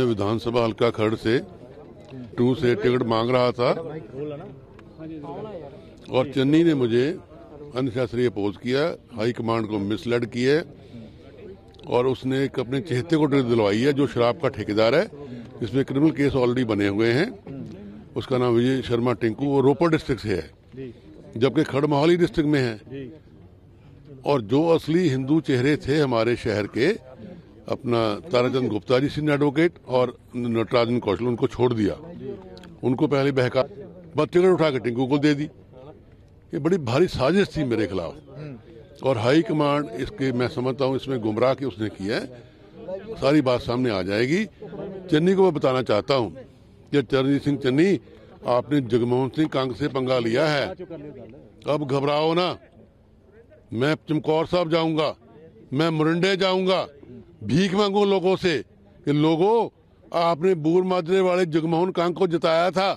से विधानसभा हल्का खड़ से टू से टिकट मांग रहा था और चन्नी ने मुझे अन्य अपोज किया हाई कमांड को मिसलेड किया और उसने एक अपने चेहते को टिकट दिलवाई है जो शराब का ठेकेदार है जिसमें क्रिमिनल केस ऑलरेडी बने हुए हैं उसका नाम विजय शर्मा टिंकू वो रोपड़ डिस्ट्रिक्ट से है जबकि खड़ मोहाली डिस्ट्रिक्ट में है और जो असली हिंदू चेहरे थे हमारे शहर के अपना ताराचंद गुप्ता जी सीनियर एडवोकेट और नटराजन कौशल उनको छोड़ दिया उनको पहले बहका बत्तीगढ़ उठा के टिंकू को दे दी ये बड़ी भारी साजिश थी मेरे खिलाफ और हाई कमांड इसके मैं समझता हूँ इसमें गुमराह की उसने किया है सारी बात सामने आ जाएगी चन्नी को मैं बताना चाहता हूँ कि चरणजीत सिंह चन्नी आपने जगमोहन सिंह कांग से पंगा लिया है अब घबराओ ना मैं चमकौर साहब जाऊंगा मैं मुरंडे जाऊंगा भीख मांगो लोगों से कि लोगों आपने बूर माजरे वाले जगमोहन कांग को जताया था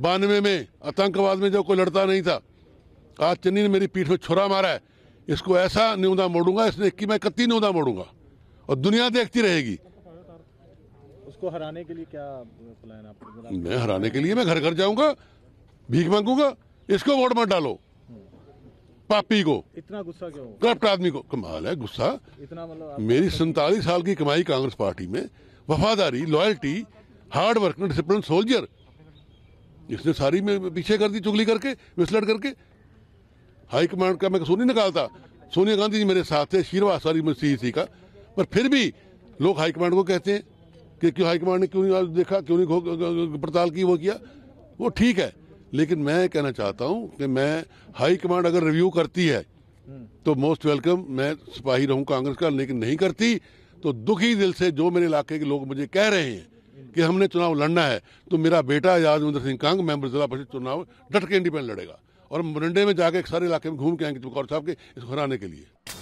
बानवे में आतंकवाद में जो कोई लड़ता नहीं था आज चन्नी ने मेरी पीठ में छुरा मारा है इसको ऐसा न्यूदा मोड़ूंगा इसने की मैं इकती न्यूदा मोड़ूंगा और दुनिया देखती रहेगी उसको हराने के लिए क्या प्लान आपको मैं हराने के लिए मैं घर घर जाऊंगा भीख मांगूंगा इसको वोट मत डालो पापी को इतना गुस्सा क्यों करप्ट आदमी को कमाल है गुस्सा इतना मतलब मेरी सैतालीस साल की कमाई कांग्रेस पार्टी में वफादारी loyalty hard work discipline soldier इसने सारी में पीछे कर दी चुगली करके विस्लट करके हाई कमांड का मैं कसूर नहीं निकालता सोनिया गांधी जी मेरे साथ थे शीरवास सारी सी का पर फिर भी लोग हाईकमांड को कहते हैं कि क्यों हाईकमांड ने क्यों नहीं देखा क्यों नहीं पड़ताल की वो किया वो ठीक है लेकिन मैं कहना चाहता हूँ कि मैं हाई कमांड अगर रिव्यू करती है तो मोस्ट वेलकम मैं सिपाही रहूं कांग्रेस का लेकिन नहीं करती तो दुखी दिल से जो मेरे इलाके के लोग मुझे कह रहे हैं कि हमने चुनाव लड़ना है तो मेरा बेटा यादविंदर सिंह कांग मेंबर जिला परिषद चुनाव डट के इंडिपेंडेंट लड़ेगा और मुरंडे में जाके सारे इलाके में घूम के आएंगे चुकौर साहब के इसको हराने के लिए